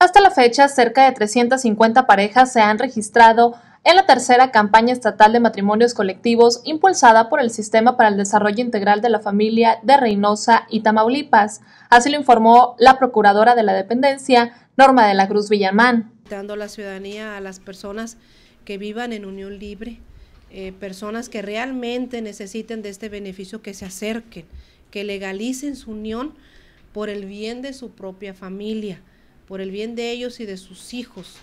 Hasta la fecha, cerca de 350 parejas se han registrado en la tercera campaña estatal de matrimonios colectivos impulsada por el Sistema para el Desarrollo Integral de la Familia de Reynosa y Tamaulipas. Así lo informó la procuradora de la dependencia, Norma de la Cruz Villamán. Dando la ciudadanía a las personas que vivan en unión libre, eh, personas que realmente necesiten de este beneficio, que se acerquen, que legalicen su unión por el bien de su propia familia por el bien de ellos y de sus hijos.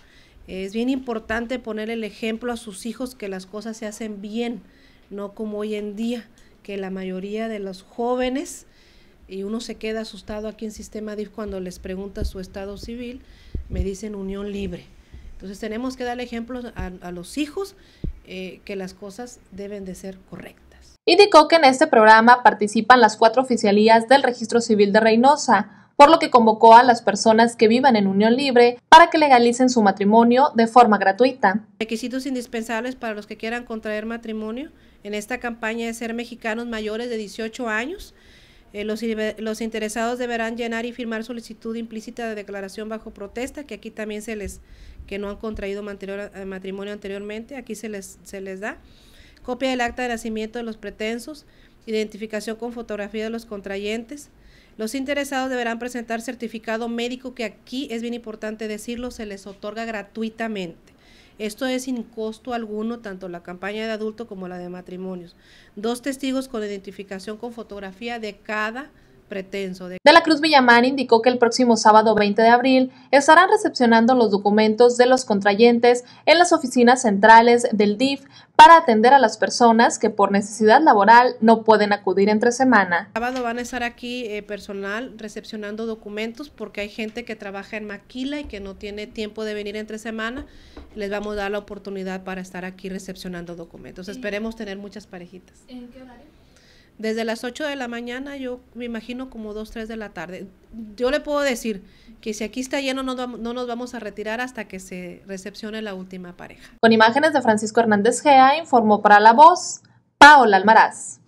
Es bien importante poner el ejemplo a sus hijos que las cosas se hacen bien, no como hoy en día, que la mayoría de los jóvenes, y uno se queda asustado aquí en Sistema DIF cuando les pregunta su estado civil, me dicen unión libre. Entonces tenemos que dar ejemplos a, a los hijos eh, que las cosas deben de ser correctas. Indicó que en este programa participan las cuatro oficialías del Registro Civil de Reynosa, por lo que convocó a las personas que vivan en unión libre para que legalicen su matrimonio de forma gratuita. Requisitos indispensables para los que quieran contraer matrimonio en esta campaña de ser mexicanos mayores de 18 años. Eh, los, interesados deberán llenar y firmar solicitud implícita de declaración bajo protesta, que aquí también se les, que no han contraído eh, matrimonio anteriormente, aquí se les, se les da. Copia del acta de nacimiento de los pretensos, identificación con fotografía de los contrayentes, los interesados deberán presentar certificado médico que aquí es bien importante decirlo, se les otorga gratuitamente. Esto es sin costo alguno, tanto la campaña de adulto como la de matrimonios. Dos testigos con identificación con fotografía de cada de... la Cruz Villamán indicó que el próximo sábado 20 de abril estarán recepcionando los documentos de los contrayentes en las oficinas centrales del DIF para atender a las personas que por necesidad laboral no pueden acudir entre semana. sábado van a estar aquí eh, personal recepcionando documentos porque hay gente que trabaja en Maquila y que no tiene tiempo de venir entre semana. Les vamos a dar la oportunidad para estar aquí recepcionando documentos. Esperemos tener muchas parejitas. ¿En qué horario? Desde las 8 de la mañana, yo me imagino como 2, 3 de la tarde. Yo le puedo decir que si aquí está lleno, no, no nos vamos a retirar hasta que se recepcione la última pareja. Con imágenes de Francisco Hernández Gea, informó para La Voz, Paola Almaraz.